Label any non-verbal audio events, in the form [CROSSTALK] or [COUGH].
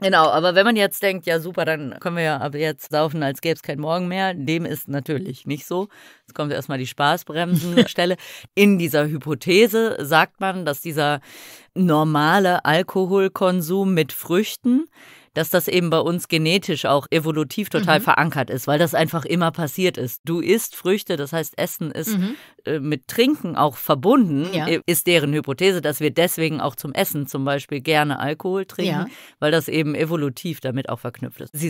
Genau, aber wenn man jetzt denkt, ja super, dann können wir ja ab jetzt saufen, als gäbe es kein Morgen mehr, dem ist natürlich nicht so. Jetzt kommt erstmal die Spaßbremsenstelle. [LAUGHS] In dieser Hypothese sagt man, dass dieser normale Alkoholkonsum mit Früchten dass das eben bei uns genetisch auch evolutiv total mhm. verankert ist, weil das einfach immer passiert ist. Du isst Früchte, das heißt, Essen ist mhm. Äh, mit Trinken auch verbunden, ja. Äh, ist deren Hypothese, dass wir deswegen auch zum Essen zum Beispiel gerne Alkohol trinken, ja. weil das eben evolutiv damit auch verknüpft ist. Sie